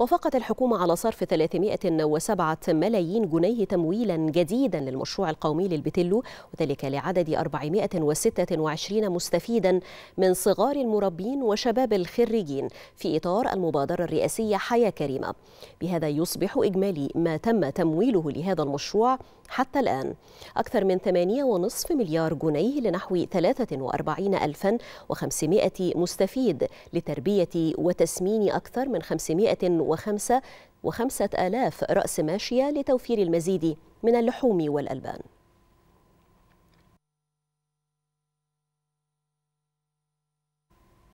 وافقت الحكومة على صرف 307 ملايين جنيه تمويلا جديدا للمشروع القومي للبتلو وذلك لعدد 426 مستفيدا من صغار المربين وشباب الخريجين في إطار المبادرة الرئاسية حياة كريمة بهذا يصبح إجمالي ما تم تمويله لهذا المشروع حتى الآن أكثر من 8.5 مليار جنيه لنحو 43500 مستفيد لتربية وتسمين أكثر من 500 وخمسة وخمسة آلاف رأس ماشية لتوفير المزيد من اللحوم والألبان